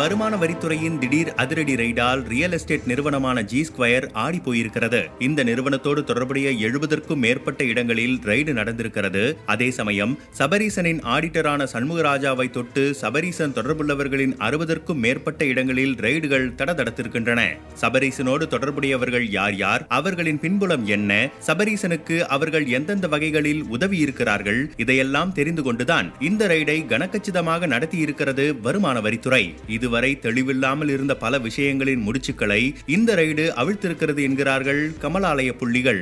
வருமான வரித்துறையின் திடீர் அதிரடி ரெய்டால் ரியல் எஸ்டேட் நிறுவனமான ஜி ஸ்கொயர் ஆடி போயிருக்கிறது இந்த நிறுவனத்தோடு தொடர்புடைய எழுபதற்கும் மேற்பட்ட இடங்களில் ரெய்டு நடந்திருக்கிறது அதே சமயம் சபரீசனின் ஆடிட்டரான சண்முகராஜாவை தொட்டு சபரீசன் தொடர்புள்ளவர்களின் அறுபதற்கும் மேற்பட்ட இடங்களில் ரெய்டுகள் தடதடத்திருக்கின்றன சபரீசனோடு தொடர்புடையவர்கள் யார் யார் அவர்களின் பின்புலம் என்ன சபரீசனுக்கு அவர்கள் எந்தெந்த வகைகளில் உதவி இருக்கிறார்கள் இதையெல்லாம் தெரிந்து கொண்டுதான் இந்த ரெய்டை கனக்கச்சிதமாக நடத்தியிருக்கிறது வருமான வரித்துறை இது இதுவரை தெளிவில்லாமல் இருந்த பல விஷயங்களின் முடிச்சுக்களை இந்த ரைடு அவிழ்த்திருக்கிறது என்கிறார்கள் கமலாலய புள்ளிகள்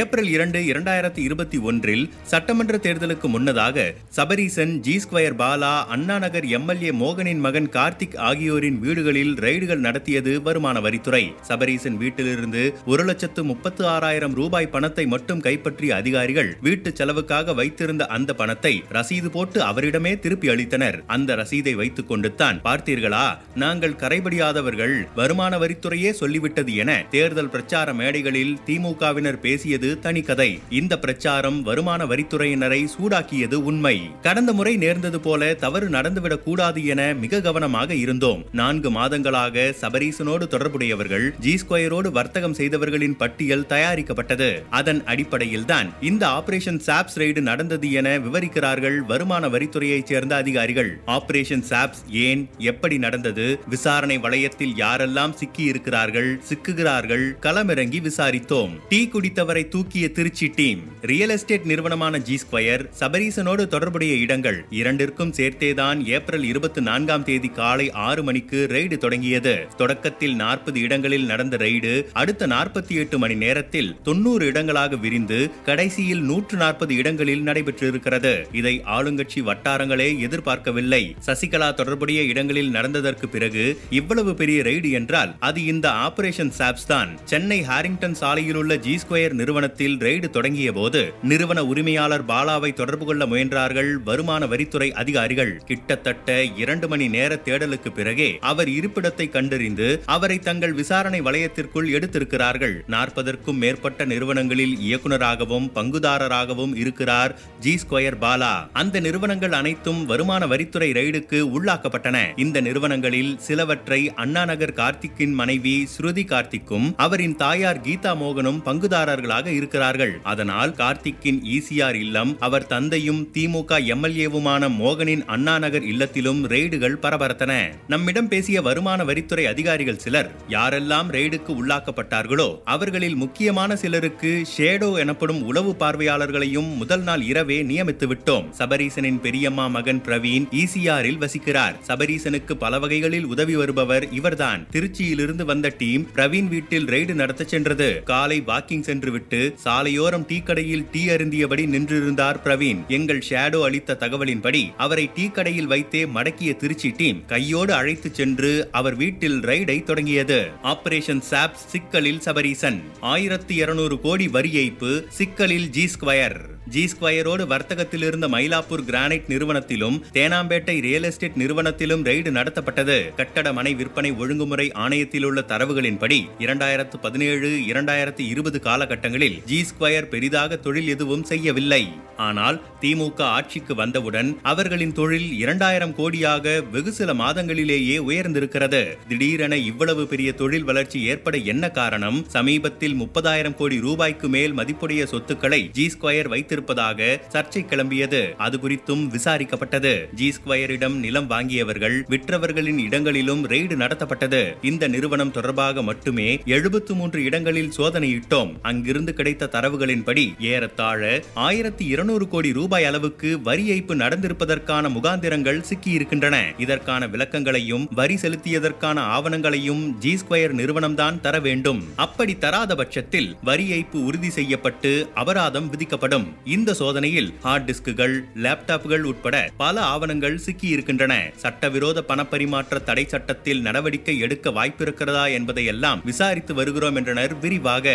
ஏப்ரல் இரண்டு இரண்டாயிரத்தி இருபத்தி ஒன்றில் சட்டமன்ற தேர்தலுக்கு முன்னதாக சபரீசன் ஜி ஸ்கொயர் பாலா அண்ணா நகர் எம்எல்ஏ மோகனின் மகன் கார்த்திக் ஆகியோரின் வீடுகளில் ரைடுகள் நடத்தியது வருமான வரித்துறை சபரீசன் வீட்டிலிருந்து ஒரு லட்சத்து முப்பத்து ஆறாயிரம் ரூபாய் பணத்தை மட்டும் கைப்பற்றிய அதிகாரிகள் வீட்டு செலவுக்காக வைத்திருந்த அந்த பணத்தை ரசீது போட்டு அவரிடமே திருப்பி அளித்தனர் அந்த ரசீதை வைத்துக் கொண்டுத்தான் பார்த்தீர்களா நாங்கள் கரைபடியாதவர்கள் வருமான வரித்துறையே சொல்லிவிட்டது என தேர்தல் பிரச்சார மேடைகளில் திமுகவினர் பேசியது தனி கதை இந்த பிரச்சாரம் வருமான வரித்துறையினரை சூடாக்கியது உண்மை கடந்த முறை நேர்ந்தது போல தவறு நடந்துவிடக் கூடாது என மிக கவனமாக இருந்தோம் நான்கு மாதங்களாக சபரீசனோடு தொடர்புடையவர்கள் ஜி ஸ்கொயரோடு வர்த்தகம் செய்தவர்களின் பட்டியல் தயாரிக்கப்பட்டது அதன் அடிப்படையில் தான் இந்த ஆபரேஷன் சாப்ஸ் ரைடு நடந்தது என விவரிக்கிறார்கள் வருமான வரித்துறையைச் சேர்ந்த அதிகாரிகள் ஆபரேஷன் சாப்ஸ் ஏன் எப்படி நடந்தது நடந்தது விசாரணை வளையத்தில் யாரெல்லாம் சிக்கி இருக்கிறார்கள் சிக்குகிறார்கள் களமிறங்கி விசாரித்தோம் டீ குடித்தவரை தூக்கிய திருச்சி டீம் ரியல் எஸ்டேட் நிறுவனமான ஜி ஸ்கொயர் சபரீசனோடு தொடர்புடைய இடங்கள் இரண்டிற்கும் சேர்த்தேதான் ஏப்ரல் இருபத்தி நான்காம் தேதி காலை ஆறு மணிக்கு ரெய்டு தொடங்கியது தொடக்கத்தில் நாற்பது இடங்களில் நடந்த ரெய்டு அடுத்த நாற்பத்தி எட்டு மணி நேரத்தில் தொன்னூறு இடங்களாக விரிந்து கடைசியில் நூற்று நாற்பது இடங்களில் நடைபெற்றிருக்கிறது இதை ஆளுங்கட்சி வட்டாரங்களே எதிர்பார்க்கவில்லை சசிகலா தொடர்புடைய இடங்களில் நடந்தது வந்ததற்கு பிறகு இவ்வளவு பெரிய ரைடு என்றால் அது இந்த ஆபரேஷன் சாப்ஸ் தான் சென்னை ஹாரிங்டன் சாலையில் உள்ள ஜி ஸ்கொயர் நிறுவனத்தில் ரெய்டு தொடங்கிய போது நிறுவன உரிமையாளர் பாலாவை தொடர்பு கொள்ள முயன்றார்கள் வருமான வரித்துறை அதிகாரிகள் கிட்டத்தட்ட இரண்டு மணி நேர தேடலுக்கு பிறகே அவர் இருப்பிடத்தை கண்டறிந்து அவரை தங்கள் விசாரணை வளையத்திற்குள் எடுத்திருக்கிறார்கள் நாற்பதற்கும் மேற்பட்ட நிறுவனங்களில் இயக்குநராகவும் பங்குதாரராகவும் இருக்கிறார் ஜி ஸ்கொயர் பாலா அந்த நிறுவனங்கள் அனைத்தும் வருமான வரித்துறை ரெய்டுக்கு உள்ளாக்கப்பட்டன இந்த நிறுவன நிறுவனங்களில் சிலவற்றை அண்ணாநகர் கார்த்திக்கின் மனைவி ஸ்ருதி கார்த்திக்கும் அவரின் தாயார் கீதா மோகனும் பங்குதாரர்களாக இருக்கிறார்கள் அதனால் கார்த்திக்கின் ஈசிஆர் இல்லம் அவர் தந்தையும் திமுக எம்எல்ஏவுமான மோகனின் அண்ணாநகர் இல்லத்திலும் ரெய்டுகள் பரபரத்தன நம்மிடம் பேசிய வருமான வரித்துறை அதிகாரிகள் சிலர் யாரெல்லாம் ரெய்டுக்கு உள்ளாக்கப்பட்டார்களோ அவர்களில் முக்கியமான சிலருக்கு ஷேடோ எனப்படும் உளவு பார்வையாளர்களையும் முதல் நாள் இரவே நியமித்து விட்டோம் சபரீசனின் பெரியம்மா மகன் பிரவீன் ஈசிஆரில் வசிக்கிறார் சபரீசனுக்கு பல வகைகளில் உதவி வருபவர் இவர்தான் திருச்சியிலிருந்து வந்த டீம் பிரவீன் வீட்டில் ரெய்டு நடத்த சென்றது காலை வாக்கிங் சென்றுவிட்டு சாலையோரம் டீ கடையில் டீ அருந்தியபடி நின்றிருந்தார் பிரவீன் எங்கள் ஷேடோ அளித்த தகவலின்படி அவரை டீ கடையில் வைத்தே மடக்கிய திருச்சி டீம் கையோடு அழைத்து சென்று அவர் வீட்டில் ரைடை தொடங்கியது ஆபரேஷன் சாப் சிக்கலில் சபரீசன் ஆயிரத்தி இருநூறு கோடி வரி ஏய்ப்பு சிக்கலில் ஜி ஸ்கொயர் ஜி ஸ்கொயரோடு வர்த்தகத்தில் இருந்த மயிலாப்பூர் கிரானைட் நிறுவனத்திலும் தேனாம்பேட்டை ரியல் எஸ்டேட் நிறுவனத்திலும் ரெய்டு நடத்தப்பட்டது கட்டட மனை விற்பனை ஒழுங்குமுறை ஆணையத்தில் உள்ள தரவுகளின்படி இரண்டாயிரத்து பதினேழு இரண்டாயிரத்து இருபது காலகட்டங்களில் ஜி ஸ்கொயர் பெரிதாக தொழில் எதுவும் செய்யவில்லை ஆனால் திமுக ஆட்சிக்கு வந்தவுடன் அவர்களின் தொழில் இரண்டாயிரம் கோடியாக வெகு சில மாதங்களிலேயே உயர்ந்திருக்கிறது திடீரென இவ்வளவு பெரிய தொழில் வளர்ச்சி ஏற்பட என்ன காரணம் சமீபத்தில் முப்பதாயிரம் கோடி ரூபாய்க்கு மேல் மதிப்புடைய சொத்துக்களை ஜி ஸ்கொயர் வைத்திருப்ப கொண்டிருப்பதாக சர்ச்சை கிளம்பியது அது குறித்தும் விசாரிக்கப்பட்டது ஜி ஸ்கொயரிடம் நிலம் வாங்கியவர்கள் விற்றவர்களின் இடங்களிலும் ரெய்டு நடத்தப்பட்டது இந்த நிறுவனம் தொடர்பாக மட்டுமே எழுபத்து மூன்று இடங்களில் சோதனையிட்டோம் அங்கிருந்து கிடைத்த தரவுகளின்படி ஏறத்தாழ ஆயிரத்தி இருநூறு கோடி ரூபாய் அளவுக்கு வரி ஏய்ப்பு நடந்திருப்பதற்கான முகாந்திரங்கள் சிக்கியிருக்கின்றன இதற்கான விளக்கங்களையும் வரி செலுத்தியதற்கான ஆவணங்களையும் ஜி ஸ்கொயர் நிறுவனம்தான் தர வேண்டும் அப்படி தராத பட்சத்தில் வரி ஏய்ப்பு உறுதி செய்யப்பட்டு அபராதம் விதிக்கப்படும் இந்த சோதனையில் ஹார்ட் டிஸ்குகள் லேப்டாப்கள் உட்பட பல ஆவணங்கள் சிக்கி இருக்கின்றன சட்டவிரோத பணப்பரிமாற்ற தடை சட்டத்தில் நடவடிக்கை எடுக்க வாய்ப்பிருக்கிறதா என்பதை எல்லாம் விசாரித்து வருகிறோம் என்றனர் விரிவாக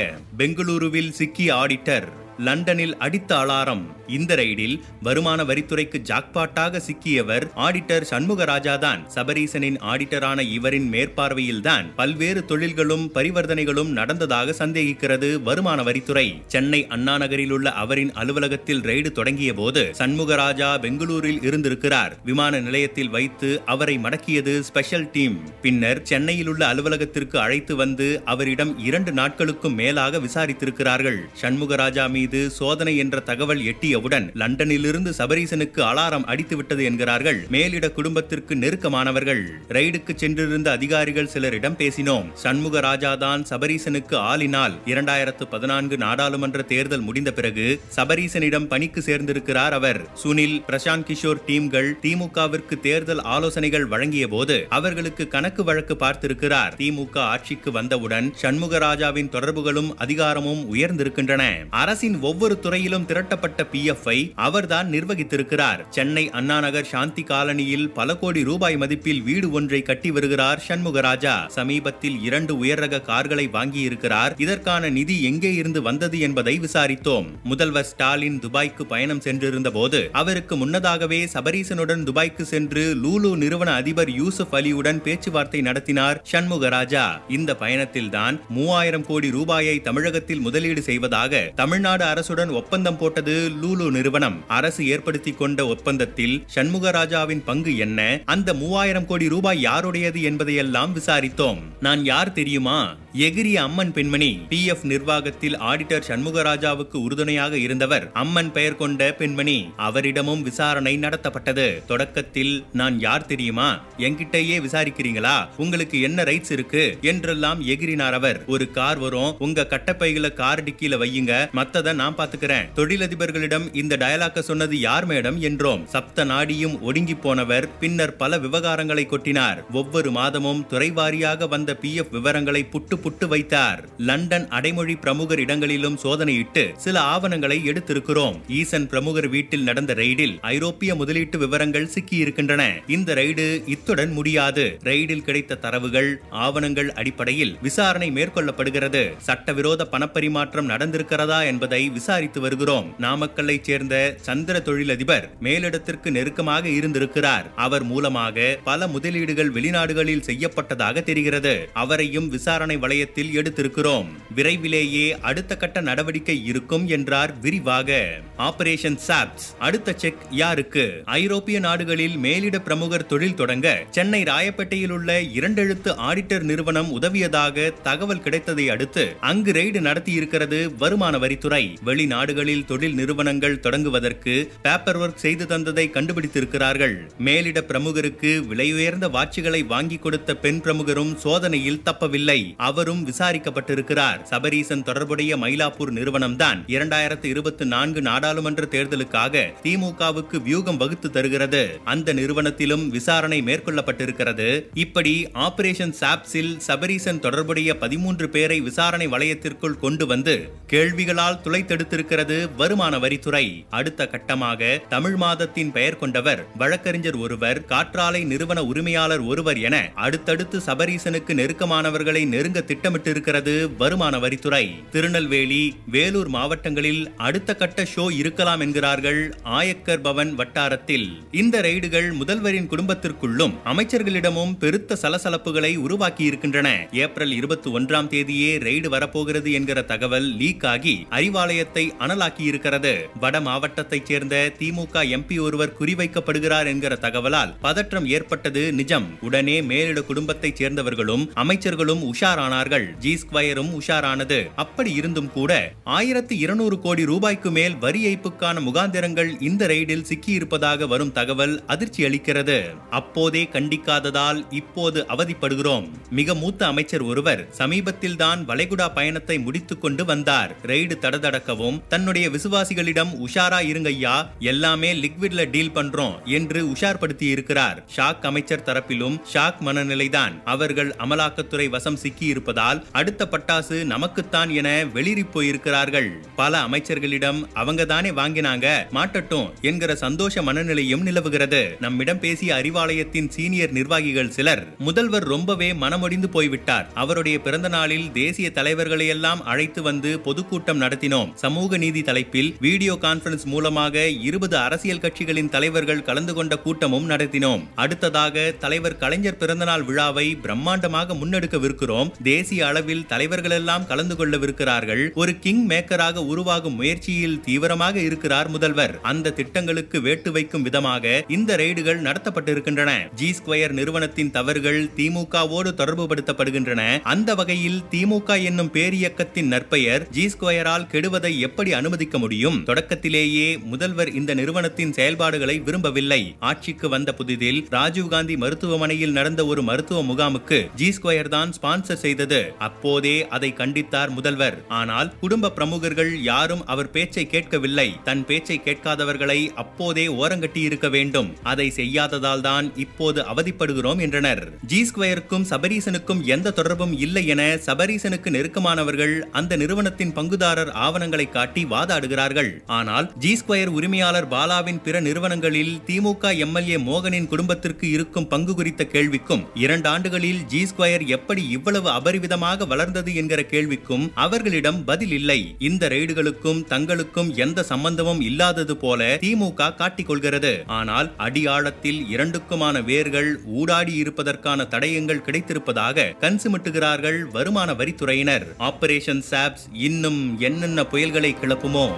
பெங்களூருவில் சிக்கி ஆடிட்டர் லண்டனில் அடித்த அலாரம் இந்த ரைடில் வருமான வரித்துறைக்கு ஜாக்பாட்டாக சிக்கியவர் ஆடிட்டர் சண்முகராஜா தான் சபரீசனின் ஆடிட்டரான இவரின் மேற்பார்வையில்தான் பல்வேறு தொழில்களும் பரிவர்த்தனைகளும் நடந்ததாக சந்தேகிக்கிறது வருமான வரித்துறை சென்னை அண்ணா நகரில் உள்ள அவரின் அலுவலகத்தில் ரைடு தொடங்கிய போது சண்முகராஜா பெங்களூரில் இருந்திருக்கிறார் விமான நிலையத்தில் வைத்து அவரை மடக்கியது ஸ்பெஷல் டீம் பின்னர் சென்னையில் உள்ள அலுவலகத்திற்கு அழைத்து வந்து அவரிடம் இரண்டு நாட்களுக்கும் மேலாக விசாரித்திருக்கிறார்கள் சண்முகராஜா மீது மீது சோதனை என்ற தகவல் எட்டியவுடன் லண்டனிலிருந்து சபரீசனுக்கு அலாரம் அடித்துவிட்டது என்கிறார்கள் மேலிட குடும்பத்திற்கு நெருக்கமானவர்கள் ரைடுக்கு சென்றிருந்த அதிகாரிகள் சிலரிடம் பேசினோம் சண்முக ராஜா தான் சபரீசனுக்கு ஆளினால் இரண்டாயிரத்து பதினான்கு நாடாளுமன்ற தேர்தல் முடிந்த பிறகு சபரீசனிடம் பணிக்கு சேர்ந்திருக்கிறார் அவர் சுனில் பிரசாந்த் கிஷோர் டீம்கள் திமுகவிற்கு தேர்தல் ஆலோசனைகள் வழங்கிய போது அவர்களுக்கு கணக்கு வழக்கு பார்த்திருக்கிறார் திமுக ஆட்சிக்கு வந்தவுடன் சண்முக ராஜாவின் தொடர்புகளும் அதிகாரமும் உயர்ந்திருக்கின்றன அரசின் நாட்டின் ஒவ்வொரு துறையிலும் திரட்டப்பட்ட பி எஃப் எஃப்ஐ அவர்தான் நிர்வகித்திருக்கிறார் சென்னை அண்ணாநகர் சாந்தி காலனியில் பல கோடி ரூபாய் மதிப்பில் வீடு ஒன்றை கட்டி வருகிறார் சண்முகராஜா சமீபத்தில் இரண்டு உயர் ரக கார்களை வாங்கியிருக்கிறார் இதற்கான நிதி எங்கே இருந்து வந்தது என்பதை விசாரித்தோம் முதல்வர் ஸ்டாலின் துபாய்க்கு பயணம் சென்றிருந்த போது அவருக்கு முன்னதாகவே சபரீசனுடன் துபாய்க்கு சென்று லூலு நிறுவன அதிபர் யூசுப் அலியுடன் பேச்சுவார்த்தை நடத்தினார் சண்முகராஜா இந்த பயணத்தில்தான் மூவாயிரம் கோடி ரூபாயை தமிழகத்தில் முதலீடு செய்வதாக தமிழ்நாடு அரசுடன் ஒப்பந்தம் போட்டது லூலு நிறுவனம் அரசு ஏற்படுத்தி கொண்ட ஒப்பந்தத்தில் சண்முகராஜாவின் பங்கு என்ன அந்த மூவாயிரம் கோடி ரூபாய் யாருடையது என்பதையெல்லாம் விசாரித்தோம் நான் யார் தெரியுமா எகிரி அம்மன் பெண்மணி பி எஃப் நிர்வாகத்தில் ஆடிட்டர் சண்முகராஜாவுக்கு உறுதுணையாக இருந்தவர் அம்மன் பெயர் கொண்ட பெண்மணி அவரிடமும் விசாரணை நடத்தப்பட்டது தொடக்கத்தில் நான் யார் தெரியுமா என்கிட்டயே விசாரிக்கிறீங்களா உங்களுக்கு என்ன ரைட்ஸ் இருக்கு என்றெல்லாம் எகிரினார் அவர் ஒரு கார் வரும் உங்க கட்டப்பைகளை கார் டிக்கில வையுங்க மத்தத நான் பாத்துக்கிறேன் தொழிலதிபர்களிடம் இந்த டயலாக சொன்னது யார் மேடம் என்றோம் சப்த நாடியும் ஒடுங்கி போனவர் பின்னர் பல விவகாரங்களை கொட்டினார் ஒவ்வொரு மாதமும் துறைவாரியாக வந்த பி எஃப் விவரங்களை புட்டு புட்டு வைத்தார் லண்டன் அடைமொழி பிரமுகர் இடங்களிலும் சோதனையிட்டு சில ஆவணங்களை எடுத்திருக்கிறோம் ஈசன் பிரமுகர் வீட்டில் நடந்த ரெய்டில் ஐரோப்பிய முதலீட்டு விவரங்கள் சிக்கியிருக்கின்றன இந்த ரெய்டு இத்துடன் முடியாது ரெய்டில் கிடைத்த தரவுகள் ஆவணங்கள் அடிப்படையில் விசாரணை மேற்கொள்ளப்படுகிறது சட்டவிரோத பணப்பரிமாற்றம் நடந்திருக்கிறதா என்பதை விசாரித்து வருகிறோம் நாமக்கல்லை சேர்ந்த சந்திர தொழிலதிபர் மேலிடத்திற்கு நெருக்கமாக இருந்திருக்கிறார் அவர் மூலமாக பல முதலீடுகள் வெளிநாடுகளில் செய்யப்பட்டதாக தெரிகிறது அவரையும் விசாரணை வளை வளையத்தில் எடுத்திருக்கிறோம் விரைவிலேயே அடுத்த கட்ட நடவடிக்கை இருக்கும் என்றார் விரிவாக ஆபரேஷன் சாப்ஸ் அடுத்த செக் யாருக்கு ஐரோப்பிய நாடுகளில் மேலிட பிரமுகர் தொழில் தொடங்க சென்னை ராயப்பேட்டையில் உள்ள இரண்டெழுத்து ஆடிட்டர் நிறுவனம் உதவியதாக தகவல் கிடைத்ததை அடுத்து அங்கு ரெய்டு நடத்தியிருக்கிறது வருமான வரித்துறை வெளிநாடுகளில் தொழில் நிறுவனங்கள் தொடங்குவதற்கு பேப்பர் ஒர்க் செய்து தந்ததை கண்டுபிடித்திருக்கிறார்கள் மேலிட பிரமுகருக்கு விலையுயர்ந்த வாட்சிகளை வாங்கி கொடுத்த பெண் பிரமுகரும் சோதனையில் தப்பவில்லை அவர் அவரும் விசாரிக்கப்பட்டிருக்கிறார் சபரீசன் தொடர்புடைய மயிலாப்பூர் நிறுவனம் தான் இரண்டாயிரத்து இருபத்தி நான்கு நாடாளுமன்ற தேர்தலுக்காக திமுகவுக்கு வியூகம் வகுத்து தருகிறது அந்த நிறுவனத்திலும் விசாரணை மேற்கொள்ளப்பட்டிருக்கிறது இப்படி ஆபரேஷன் சாப்ஸில் சபரீசன் தொடர்புடைய பதிமூன்று பேரை விசாரணை வளையத்திற்குள் கொண்டு வந்து கேள்விகளால் துளைத்தெடுத்திருக்கிறது வருமான வரித்துறை அடுத்த கட்டமாக தமிழ் மாதத்தின் பெயர் கொண்டவர் வழக்கறிஞர் ஒருவர் காற்றாலை நிறுவன உரிமையாளர் ஒருவர் என அடுத்தடுத்து சபரீசனுக்கு நெருக்கமானவர்களை நெருங்க திட்டமிட்டு இருக்கிறது வருமான வரித்துறை திருநெல்வேலி வேலூர் மாவட்டங்களில் அடுத்த கட்ட ஷோ இருக்கலாம் என்கிறார்கள் ஆயக்கர் பவன் வட்டாரத்தில் இந்த ரெய்டுகள் முதல்வரின் குடும்பத்திற்குள்ளும் அமைச்சர்களிடமும் பெருத்த சலசலப்புகளை உருவாக்கி இருக்கின்றன ஏப்ரல் இருபத்தி ஒன்றாம் தேதியே ரெய்டு வரப்போகிறது என்கிற தகவல் லீக் ஆகி அறிவாலயத்தை அனலாக்கி இருக்கிறது வட மாவட்டத்தைச் சேர்ந்த திமுக எம்பி ஒருவர் குறிவைக்கப்படுகிறார் என்கிற தகவலால் பதற்றம் ஏற்பட்டது நிஜம் உடனே மேலிட குடும்பத்தைச் சேர்ந்தவர்களும் அமைச்சர்களும் உஷாரான சொன்னார்கள் ஜி ஸ்கொயரும் உஷாரானது அப்படி இருந்தும் கூட ஆயிரத்தி இருநூறு கோடி ரூபாய்க்கு மேல் வரி ஏய்ப்புக்கான முகாந்திரங்கள் இந்த ரெய்டில் சிக்கியிருப்பதாக வரும் தகவல் அதிர்ச்சி அளிக்கிறது அப்போதே கண்டிக்காததால் இப்போது அவதிப்படுகிறோம் மிக மூத்த அமைச்சர் ஒருவர் சமீபத்தில் தான் வளைகுடா பயணத்தை முடித்துக் கொண்டு வந்தார் ரெய்டு தடதடக்கவும் தன்னுடைய விசுவாசிகளிடம் உஷாரா இருங்கய்யா எல்லாமே லிக்விட்ல டீல் பண்றோம் என்று உஷார்படுத்தி இருக்கிறார் ஷாக் அமைச்சர் தரப்பிலும் ஷாக் மனநிலைதான் அவர்கள் அமலாக்கத்துறை வசம் சிக்கி இருப்பதால் அடுத்த பட்டாசு நமக்குத்தான் என வெளியி போயிருக்கிறார்கள் பல அமைச்சர்களிடம் அவங்க தானே வாங்கினாங்க மாட்டட்டும் என்கிற சந்தோஷ மனநிலையும் நிலவுகிறது நம்மிடம் பேசிய அறிவாலயத்தின் சீனியர் நிர்வாகிகள் சிலர் முதல்வர் ரொம்பவே மனமொடிந்து போய்விட்டார் அவருடைய பிறந்த நாளில் தேசிய தலைவர்களையெல்லாம் அழைத்து வந்து பொதுக்கூட்டம் நடத்தினோம் சமூக நீதி தலைப்பில் வீடியோ கான்பரன்ஸ் மூலமாக இருபது அரசியல் கட்சிகளின் தலைவர்கள் கலந்து கொண்ட கூட்டமும் நடத்தினோம் அடுத்ததாக தலைவர் கலைஞர் பிறந்தநாள் விழாவை பிரம்மாண்டமாக முன்னெடுக்கவிருக்கிறோம் தேசிய அளவில் தலைவர்களெல்லாம் கலந்து கொள்ளவிருக்கிறார்கள் ஒரு கிங் மேக்கராக உருவாகும் முயற்சியில் தீவிரமாக இருக்கிறார் முதல்வர் அந்த திட்டங்களுக்கு வேட்டு வைக்கும் விதமாக இந்த ரெய்டுகள் நடத்தப்பட்டிருக்கின்றன ஜி ஸ்கொயர் நிறுவனத்தின் தவறுகள் திமுகவோடு தொடர்பு படுத்தப்படுகின்றன அந்த வகையில் திமுக என்னும் பேரியக்கத்தின் நற்பெயர் ஜி ஸ்கொயரால் கெடுவதை எப்படி அனுமதிக்க முடியும் தொடக்கத்திலேயே முதல்வர் இந்த நிறுவனத்தின் செயல்பாடுகளை விரும்பவில்லை ஆட்சிக்கு வந்த புதிதில் ராஜீவ்காந்தி மருத்துவமனையில் நடந்த ஒரு மருத்துவ முகாமுக்கு ஜி ஸ்கொயர் தான் ஸ்பான்சர் செய்தது இருந்தது அப்போதே அதை கண்டித்தார் முதல்வர் ஆனால் குடும்ப பிரமுகர்கள் யாரும் அவர் பேச்சை கேட்கவில்லை தன் பேச்சை கேட்காதவர்களை அப்போதே ஓரங்கட்டி இருக்க வேண்டும் அதை செய்யாததால் தான் இப்போது அவதிப்படுகிறோம் என்றனர் ஜி ஸ்கொயருக்கும் சபரீசனுக்கும் எந்த தொடர்பும் இல்லை என சபரீசனுக்கு நெருக்கமானவர்கள் அந்த நிறுவனத்தின் பங்குதாரர் ஆவணங்களை காட்டி வாதாடுகிறார்கள் ஆனால் ஜி ஸ்கொயர் உரிமையாளர் பாலாவின் பிற நிறுவனங்களில் திமுக எம்எல்ஏ மோகனின் குடும்பத்திற்கு இருக்கும் பங்கு குறித்த கேள்விக்கும் இரண்டு ஆண்டுகளில் ஜி ஸ்கொயர் எப்படி இவ்வளவு அபரி விதமாக வளர்ந்தது என்கிற கேள்விக்கும் அவர்களிடம் பதில் இல்லை இந்த ரெய்டுகளுக்கும் தங்களுக்கும் எந்த சம்பந்தமும் இல்லாதது போல திமுக காட்டிக்கொள்கிறது ஆனால் அடியாளத்தில் இரண்டுக்குமான வேர்கள் ஊடாடி இருப்பதற்கான தடயங்கள் கிடைத்திருப்பதாக கன்சுமிட்டுகிறார்கள் வருமான வரித்துறையினர் ஆபரேஷன் சாப்ஸ் இன்னும் என்னென்ன புயல்களை கிளப்புமோ